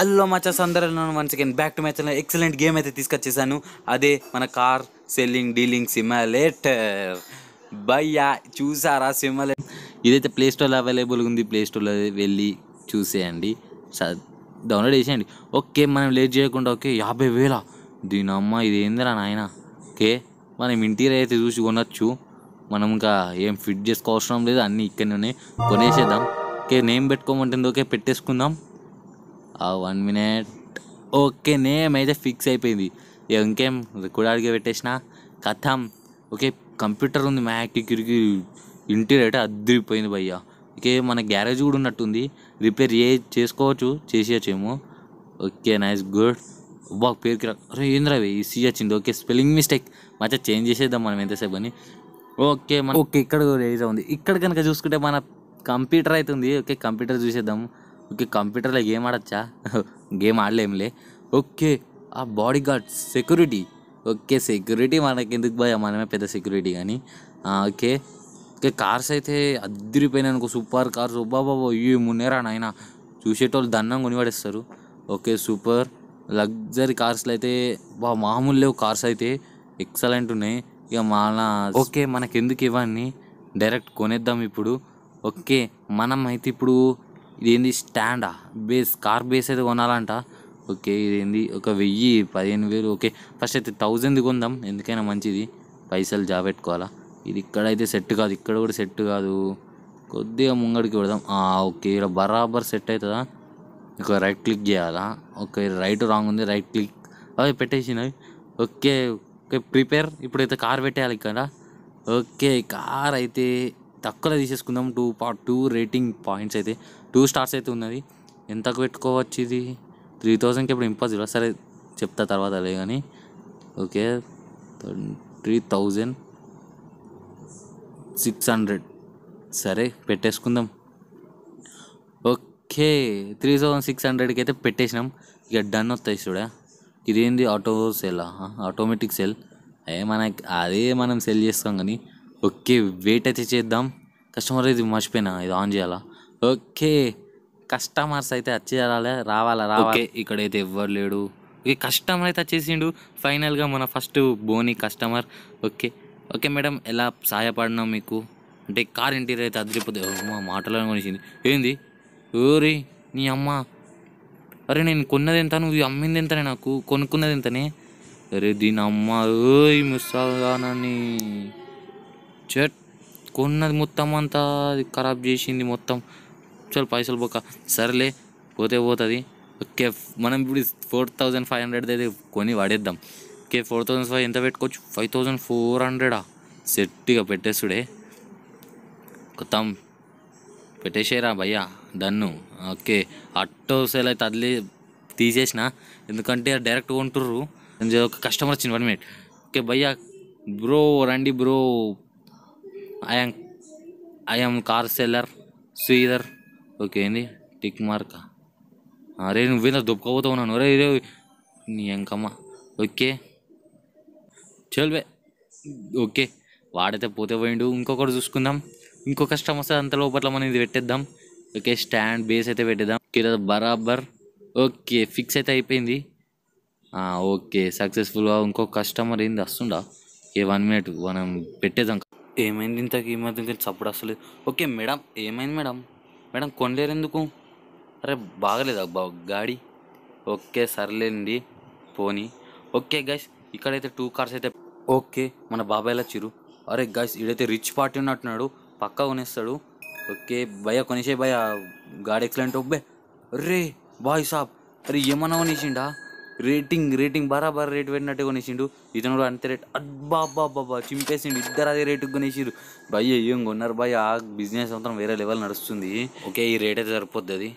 అల్లో మచాస్ అందరూ once again back to match excellent game అయితే తీసుకొచ్చేసాను అదే మన కార్ సెల్లింగ్ డీలింగ్ సిమ్యులేటర్ బయ్యా చూసారా సిమ్యులేటర్ ఇదైతే ప్లే స్టోర్లో అవైలబుల్ ఉంది ప్లే స్టోర్లో వెళ్ళి చూసేయండి డౌన్లోడ్ చేసేయండి ఓకే మనం లేట్ చేయకుండా ఓకే యాభై వేల దీని అమ్మ ఇది ఏందిరా నాయన ఓకే మనం ఇంటీరియర్ అయితే చూసి కొనొచ్చు మనం ఇంకా ఏం ఫిట్ చేసుకోవసరం లేదు అన్నీ ఇక్కడనే కొనేసేద్దాం ఓకే నేమ్ పెట్టుకోమంటుంది ఓకే పెట్టేసుకుందాం ఆ వన్ మినిట్ ఓకే నేమ్ అయితే ఫిక్స్ అయిపోయింది ఇంకేం రికార్డ్ పెట్టేసిన కథం ఓకే కంప్యూటర్ ఉంది మ్యాక్ కిరికి ఇంటీరియర్ అద్దరిపోయింది భయ్య ఓకే మన గ్యారేజ్ కూడా ఉన్నట్టుంది రిపేర్ ఏ చేసుకోవచ్చు చేసేయచ్చేమో ఓకే నైస్ గుడ్ బాగా పేరుకి రా ఏంద్రవి ఈ ఈసీ వచ్చింది ఓకే స్పెల్లింగ్ మిస్టేక్ మంచిగా చేంజ్ చేసేద్దాం మనం ఎంతసేపు అని ఓకే మన ఓకే ఇక్కడ రేజ్ ఉంది ఇక్కడ కనుక చూసుకుంటే మన కంప్యూటర్ అవుతుంది ఓకే కంప్యూటర్ చూసేద్దాము ఓకే కంప్యూటర్లో గేమ్ ఆడచ్చా గేమ్ ఆడలేంలే ఓకే ఆ bodyguards security okay security మనకి ఎందుకు భయ మనమే పెద్ద సెక్యూరిటీ కానీ ఓకే ఓకే కార్స్ అయితే అద్దరిపోయినాయి అనుకో సూపర్ కార్స్ బాబా ఇవి మున్నేరా నాయన చూసేటోళ్ళు దన్నం కొనిపడేస్తారు ఓకే సూపర్ లగ్జరీ కార్స్లో అయితే బా మామూలు లేవు కార్స్ అయితే ఎక్సలెంట్ ఉన్నాయి ఇక మన ఓకే మనకెందుకు ఇవన్నీ డైరెక్ట్ కొనేద్దాం ఇప్పుడు ఓకే మనం అయితే ఇప్పుడు ఇదేంది స్టాండా బేస్ కార్ బేస్ అయితే కొనాలంట ఓకే ఇదేంది ఒక వెయ్యి పదిహేను వేలు ఓకే ఫస్ట్ అయితే థౌజండ్ కొందాం ఎందుకైనా మంచిది పైసలు పెట్టుకోవాలా ఇది ఇక్కడైతే సెట్ కాదు ఇక్కడ కూడా సెట్ కాదు కొద్దిగా ముంగడికి పెడదాం ఓకే ఇలా బరాబర్ సెట్ అవుతుందా ఒక రైట్ క్లిక్ చేయాలా ఓకే రైట్ రాంగ్ ఉంది రైట్ క్లిక్ అవి పెట్టేసినవి ఓకే ఓకే ప్రిపేర్ ఇప్పుడైతే కార్ పెట్టేయాలి ఇక్కడ ఓకే కార్ అయితే తక్కువ తీసేసుకుందాం టూ టూ రేటింగ్ పాయింట్స్ అయితే టూ స్టార్స్ అయితే ఉన్నది ఎంతకు పెట్టుకోవచ్చు ఇది త్రీ థౌజండ్కి ఇప్పుడు ఇంపాసిబుల్ సరే చెప్తా తర్వాత లే కానీ okay three thousand six hundred సరే పెట్టేసుకుందాం ఓకే త్రీ థౌజండ్ సిక్స్ హండ్రెడ్కి అయితే పెట్టేసినాం ఇక డన్ వస్తాయి చూడా ఇదేంది ఆటో సెల్ ఆటోమేటిక్ సెల్ ఏ మనకి అదే మనం సెల్ చేస్తాం కానీ ఓకే వెయిట్ అయితే చేద్దాం కస్టమర్ ఇది మర్చిపోయినా ఇది ఆన్ చేయాలా ఓకే కస్టమర్స్ అయితే వచ్చేయాలి రావాలా రావాలి ఇక్కడైతే ఎవ్వరు లేడు ఓకే కస్టమర్ అయితే వచ్చేసిండు ఫైనల్గా మన ఫస్ట్ బోని కస్టమర్ ఓకే ఓకే మేడం ఎలా సహాయపడినాం మీకు అంటే కార్ ఇంటీరియర్ అయితే అదిరిపోతే మా మాటలను కొనిసింది ఏంది ఓరి నీ అమ్మ అరే నేను కొన్నది ఎంత నువ్వు అమ్మింది ఎంతనే నాకు కొనుక్కున్నది ఎంతనే అరే దీని అమ్మ ఓయ్ ముసల్గానని చెట్ కొన్నది మొత్తం అంతా ఖరాబ్ చేసింది మొత్తం చాలా పైసలు పోక సర్లే పోతే పోతుంది ఓకే మనం ఇప్పుడు ఫోర్ థౌజండ్ ఫైవ్ హండ్రెడ్ అయితే కొని వాడేద్దాం ఓకే ఫోర్ థౌజండ్ ఫైవ్ ఎంత పెట్టుకోవచ్చు ఫైవ్ థౌజండ్ ఫోర్ హండ్రెడా సెట్గా పెట్టేస్తుడే కొత్తం పెట్టేసేరా భయ్యా డన్ను ఓకే ఆటో సేల్ అయితే అదిలే తీసేసిన ఎందుకంటే డైరెక్ట్ కొంటుర్రు ఒక కస్టమర్ వచ్చింది వన్ మినిట్ ఓకే భయ్యా బ్రో రండి bro I'm I'm car seller స్వీదర్ ఓకే ఏంది టిక్ మార్క్ అరే నువ్వేందా దుబ్బకపోతా ఉన్నాను అరే ఇదే నీ ఎంకమ్మ ఓకే చల్వే ఓకే వాడైతే పోతే పోయిండు ఇంకొకటి చూసుకుందాం ఇంకో కష్టం వస్తే అంత లోపల మనం ఇది పెట్టేద్దాం ఓకే స్టాండ్ బేస్ అయితే పెట్టేద్దాం కింద బరాబర్ ఓకే ఫిక్స్ అయితే అయిపోయింది ఓకే సక్సెస్ఫుల్గా ఇంకో కస్టమర్ ఏంది వస్తుండా ఓకే వన్ మినిట్ మనం పెట్టేద్దాం ఏమైంది ఇంతకు ఈ మధ్య చప్పుడు అసలు ఓకే మేడం ఏమైంది మేడం మేడం కొనలేరు ఎందుకు అరే బాగలేదు బా గాడి ఓకే సర్లేండి పోనీ ఓకే గైస్ ఇక్కడైతే టూ కార్స్ అయితే ఓకే మన బాబాయ్లా చిరు అరే గైస్ ఇడైతే రిచ్ పార్టీ ఉన్నట్టున్నాడు పక్కా కొనేస్తాడు ఓకే భయ కొనేసే భయ గాడి ఎక్సలెంట్ ఒబ్బే రే బాయ్ సాబ్ అరే ఏమన్నా కొనేసిండా రేటింగ్ రేటింగ్ బరాబర్ రేట్ పెట్టినట్టు కొనేసిండు ఇతను కూడా అంతే రేట్ అబ్బా అబ్బా అబ్బా చింపేసిండు ఇద్దరు అదే రేటు కొనేసిరు భయ్య ఏం కొన్నారు భయ్య ఆ బిజినెస్ మాత్రం వేరే లెవెల్ నడుస్తుంది ఓకే ఈ రేట్ అయితే సరిపోద్ది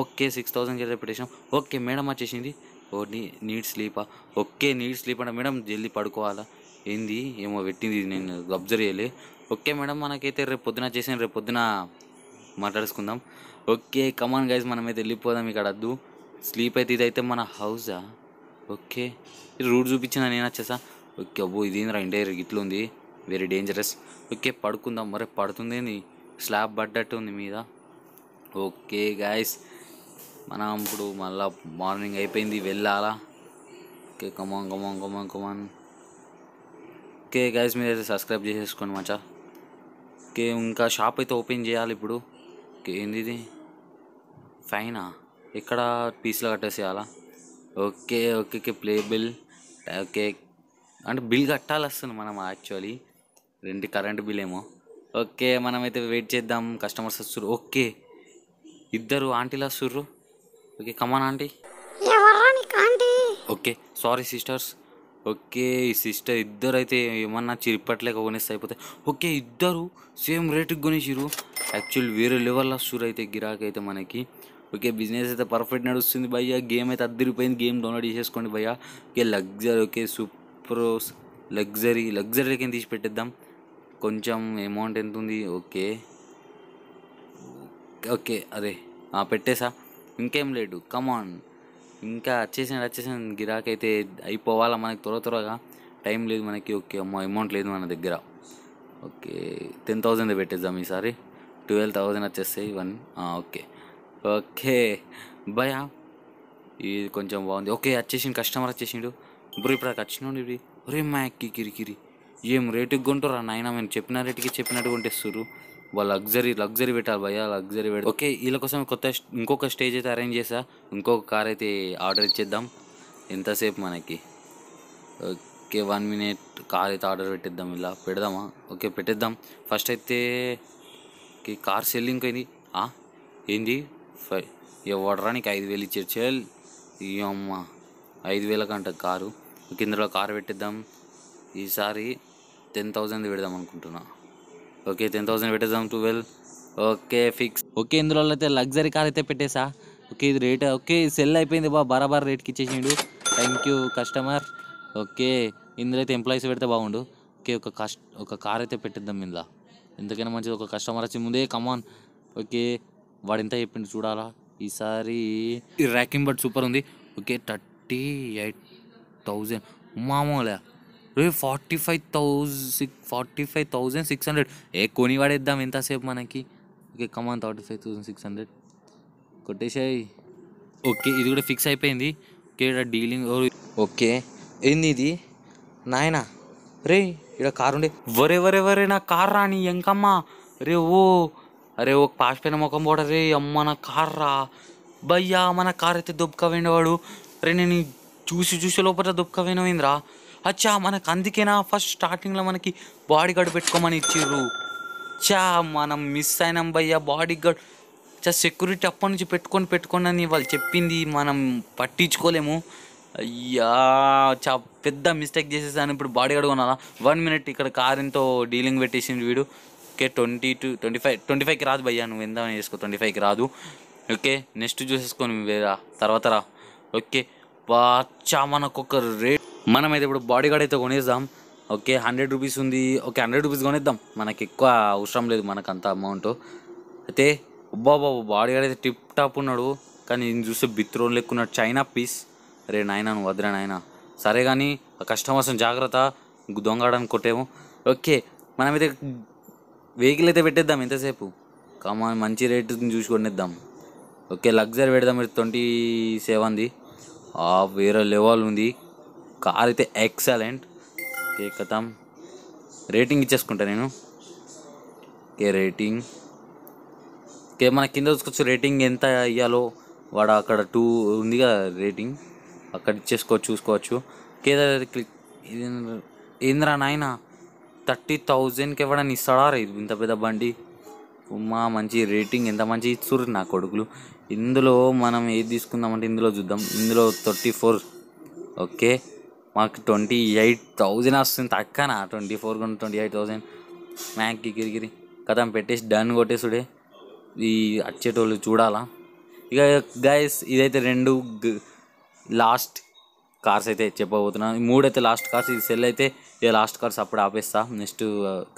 ఓకే సిక్స్ థౌసండ్కి పెట్టేసాం ఓకే మేడం వచ్చేసింది ఓ నీ నీడ్ స్లీపా ఓకే నీడ్ స్లీప్ అంటే మేడం జల్దీ పడుకోవాలా ఏంది ఏమో పెట్టింది నేను అబ్జర్వ్ చేయలే ఓకే మేడం మనకైతే రేపు పొద్దున చేసాను రేపు పొద్దున మాట్లాడుకుందాం ఓకే కమాన్ గైజ్ మనమైతే వెళ్ళిపోదాం ఇక్కడ వద్దు స్లీప్ అయితే ఇదైతే మన హౌసా ఓకే ఇది రూట్ చూపించిన నేను వచ్చేసా ఓకే అబ్బో ఇది రెండే ఇట్లా ఉంది వెరీ డేంజరస్ ఓకే పడుకుందాం మరి పడుతుంది స్లాబ్ పడ్డట్టు ఉంది మీద ఓకే గాయస్ మనం ఇప్పుడు మళ్ళా మార్నింగ్ అయిపోయింది వెళ్ళాలా okay come on come on come on come on okay guys మీద అయితే సబ్స్క్రైబ్ చేసేసుకోండి మచా ఓకే ఇంకా షాప్ అయితే ఓపెన్ చేయాలి ఇప్పుడు ఓకే ఏంది ఇది ఫైనా ఇక్కడ పీస్లో కట్టేసేయాలా okay okay play bill okay అంటే బిల్ కట్టాలి వస్తుంది మనం యాక్చువల్లీ రెండు కరెంట్ బిల్ ఏమో ఓకే మనమైతే వెయిట్ చేద్దాం కస్టమర్స్ వస్తున్నారు ఓకే ఇద్దరు ఆంటీలు వస్తుర్రు okay come on aunty okay sorry sisters okay ఈ సిస్టర్ ఇద్దరు అయితే ఏమన్నా చిరిపట్లేక కొనేస్తే అయిపోతాయి ఓకే ఇద్దరు సేమ్ రేటుకి కొనేసిరు యాక్చువల్ వేరే లెవెల్లో షూర్ అయితే గిరాక్ అయితే మనకి ఓకే బిజినెస్ అయితే పర్ఫెక్ట్ నడుస్తుంది భయ్య గేమ్ అయితే అద్దరిపోయింది గేమ్ డౌన్లోడ్ చేసేసుకోండి భయ్య ఓకే లగ్జరీ ఓకే సూప్రోస్ లగ్జరీ లగ్జరీలకి తీసి పెట్టేద్దాం కొంచెం అమౌంట్ ఎంత ఉంది ఓకే ఓకే అదే పెట్టేసా ఇంకేం లేదు కమాన్ ఇంకా వచ్చేసాను వచ్చేసాను గిరాకైతే అయిపోవాలా మనకి త్వర త్వరగా టైం లేదు మనకి ఓకే అమ్మ అమౌంట్ లేదు మన దగ్గర ఓకే టెన్ థౌజండ్ పెట్టేద్దాం ఈసారి ట్వెల్వ్ థౌజండ్ వచ్చేస్తాయి ఇవన్నీ ఓకే ఓకే భయా ఇది కొంచెం బాగుంది ఓకే వచ్చేసిండు కస్టమర్ వచ్చేసిండు బ్రో ఇప్పుడు అక్కడ వచ్చినాడు ఇవి రే మ్యాక్కి కిరికిరి ఏం రేటుకి కొంటారా నాయన మేము చెప్పిన రేటుకి చెప్పినట్టు కొంటేస్తారు వాళ్ళు లగ్జరీ లగ్జరీ పెట్టాలి భయ లగ్జరీ పెట్టి ఓకే వీళ్ళ కోసం కొత్త ఇంకొక స్టేజ్ అయితే అరేంజ్ చేసా ఇంకొక కార్ అయితే ఆర్డర్ ఇచ్చేద్దాం ఎంతసేపు మనకి ఓకే వన్ మినిట్ కార్ అయితే ఆర్డర్ పెట్టేద్దాం ఇలా పెడదామా ఓకే పెట్టేద్దాం ఫస్ట్ అయితే కార్ సెల్లింగ్ అయింది ఏంది ఫైవ్ ఎవడరా నీకు ఐదు వేలు ఇచ్చారు చెల్ అమ్మ ఐదు వేలకంట కారు కిందలో కారు పెట్టిద్దాం ఈసారి టెన్ థౌజండ్ పెడదాం అనుకుంటున్నా ఓకే టెన్ థౌజండ్ పెట్టేద్దాం ట్వెల్వ్ ఓకే ఫిక్స్ ఓకే ఇందులో అయితే లగ్జరీ కార్ అయితే పెట్టేసా ఓకే ఇది రేట్ ఓకే సెల్ అయిపోయింది బా బరాబర్ రేట్కి ఇచ్చేసిండు థ్యాంక్ యూ కస్టమర్ ఓకే ఇందులో అయితే ఎంప్లాయీస్ పెడితే బాగుండు ఓకే ఒక కస్ట్ ఒక కార్ అయితే పెట్టిద్దాం ఇందులో ఎందుకైనా మంచిది ఒక కస్టమర్ వచ్చి ముందే కమాన్ ఓకే వాడు ఎంత చెప్పిండు చూడాలా ఈసారి ర్యాకింగ్ బట్ సూపర్ ఉంది ఓకే థర్టీ ఎయిట్ థౌజండ్ మామూలు రే forty five thousand forty five thousand six hundred ఏ కొని పడేద్దాం ఎంతసేపు మనకి okay come on thirty five thousand six hundred కొట్టేసాయి ఓకే ఇది కూడా ఫిక్స్ అయిపోయింది ఓకే డీలింగ్ ఓకే ఏంది ఇది నాయనా రే ఇక్కడ కారు ఉండే వరే వరే వరే నా కార్ రాని ఎంకమ్మా రే ఓ అరే ఒక పాస్ పైన ముఖం పోడా రే అమ్మ నా కార్ రా భయ్యా మన కార్ అయితే దొబ్బక రే నేను చూసి చూసి లోపల దొబ్బక పోయినవిందిరా అచ్చా మనకు అందుకేనా ఫస్ట్ స్టార్టింగ్లో మనకి బాడీ గార్డ్ పెట్టుకోమని ఇచ్చిర్రు చా మనం మిస్ అయినాం భయ్యా బాడీ గార్డ్ చా సెక్యూరిటీ అప్పటి నుంచి పెట్టుకొని పెట్టుకొని అని వాళ్ళు చెప్పింది మనం పట్టించుకోలేము అయ్యా చా పెద్ద మిస్టేక్ చేసేసాను ఇప్పుడు బాడీ గార్డ్ కొనాలా వన్ మినిట్ ఇక్కడ కారింతో డీలింగ్ పెట్టేసింది వీడు okay twenty two twenty five twenty ఫైవ్కి రాదు భయ్యా నువ్వు ఎంత చేసుకో ట్వంటీ ఫైవ్కి రాదు ఓకే నెక్స్ట్ చూసేసుకొని వేరా తర్వాత రా ఓకే మనకు మనకొక రేట్ మనమైతే ఇప్పుడు బాడీ గార్డ్ అయితే కొనేద్దాం ఓకే హండ్రెడ్ రూపీస్ ఉంది ఓకే హండ్రెడ్ రూపీస్ కొనేద్దాం మనకి ఎక్కువ అవసరం లేదు మనకు అంత అమౌంట్ అయితే బాబా బాడీ గార్డ్ అయితే టిప్ టాప్ ఉన్నాడు కానీ నేను చూస్తే బిత్రోన్ లెక్కున్నాడు చైనా పీస్ రే నాయన నువ్వు వద్దురా నాయన సరే కానీ కస్టమర్స్ని జాగ్రత్త దొంగడానికి కొట్టేమో ఓకే మనమైతే వెహికల్ అయితే పెట్టేద్దాం ఎంతసేపు కమాన్ మంచి రేటు చూసి కొనేద్దాం ఓకే లగ్జరీ పెడదాం మీరు ట్వంటీ సెవెన్ది వేరే లెవెల్ ఉంది కార్ అయితే ఎక్సలెంట్ ఓకే కథం రేటింగ్ ఇచ్చేసుకుంటా నేను ఓకే రేటింగ్ ఓకే మన కింద చూసుకోవచ్చు రేటింగ్ ఎంత ఇవ్వాలో వాడు అక్కడ టూ ఉంది కదా రేటింగ్ అక్కడ ఇచ్చేసుకోవచ్చు చూసుకోవచ్చు కేదా క్లిక్ ఏంద్రా నాయన థర్టీ థౌజండ్కి ఎవడని ఇస్తాడా ఇంత పెద్ద బండి ఉమ్మా మంచి రేటింగ్ ఎంత మంచి ఇచ్చురు నా కొడుకులు ఇందులో మనం ఏది తీసుకుందామంటే ఇందులో చూద్దాం ఇందులో థర్టీ ఫోర్ ఓకే మాకు ట్వంటీ ఎయిట్ థౌజండ్ వస్తుంది తక్కన ట్వంటీ ఫోర్ కొన్ని ట్వంటీ ఎయిట్ థౌజండ్ మ్యాక్కి గిరిగిరి కథం పెట్టేసి డన్ కొట్టేసుడే ఈ అచ్చేటోళ్ళు చూడాలా ఇక గైస్ ఇదైతే రెండు లాస్ట్ కార్స్ అయితే చెప్పబోతున్నాను మూడు అయితే లాస్ట్ కార్స్ ఇది సెల్ అయితే ఇక లాస్ట్ కార్స్ అప్పుడు ఆపేస్తా నెక్స్ట్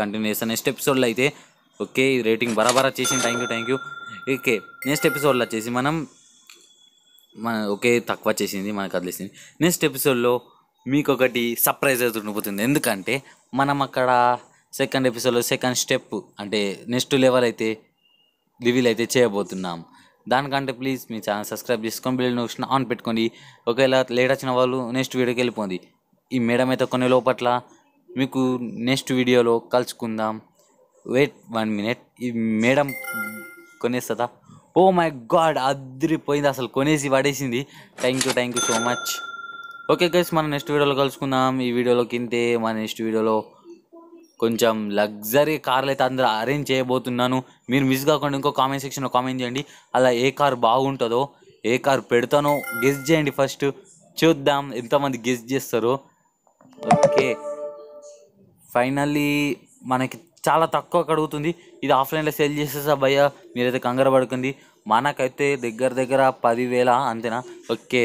కంటిన్యూ చేస్తాను నెక్స్ట్ ఎపిసోడ్లో అయితే ఓకే రేటింగ్ బరాబరా చేసింది thank you thank you okay next ఎపిసోడ్లో వచ్చేసి మనం మన ఓకే తక్కువ వచ్చేసింది మనకు అదిలేసింది నెక్స్ట్ ఎపిసోడ్లో మీకు ఒకటి సర్ప్రైజ్ అవుతుండిపోతుంది ఎందుకంటే మనం అక్కడ సెకండ్ ఎపిసోడ్లో సెకండ్ స్టెప్ అంటే నెక్స్ట్ లెవెల్ అయితే రివీల్ అయితే చేయబోతున్నాం దానికంటే ప్లీజ్ మీ ఛానల్ సబ్స్క్రైబ్ చేసుకొని బిల్ నోషన్ ఆన్ పెట్టుకొని ఒకవేళ లేట్ వచ్చిన వాళ్ళు నెక్స్ట్ వీడియోకి వెళ్ళిపోయింది ఈ మేడం అయితే కొన్ని లోపట్ల మీకు నెక్స్ట్ వీడియోలో కలుసుకుందాం వెయిట్ వన్ మినిట్ ఈ మేడం కొనేస్తుందా ఓ oh మై గాడ్ అదిరిపోయింది అసలు కొనేసి పడేసింది thank you thank you so much okay guys మనం నెక్స్ట్ వీడియోలో కలుసుకుందాం ఈ వీడియోలో కింతే మన నెక్స్ట్ వీడియోలో కొంచెం లగ్జరీ కార్లు అయితే అందరూ అరేంజ్ చేయబోతున్నాను మీరు మిస్ కాకుండా ఇంకో కామెంట్ సెక్షన్లో కామెంట్ చేయండి అలా ఏ కార్ బాగుంటుందో ఏ కార్ పెడతానో గెస్ చేయండి ఫస్ట్ చూద్దాం ఎంతమంది గెస్ట్ చేస్తారో ఓకే ఫైనల్లీ మనకి చాలా తక్కువ కడుగుతుంది ఇది ఆఫ్లైన్లో సేల్ చేసేసా భయ్య మీరైతే కంగారు పడుకుంది మనకైతే దగ్గర దగ్గర పదివేల అంతేనా ఓకే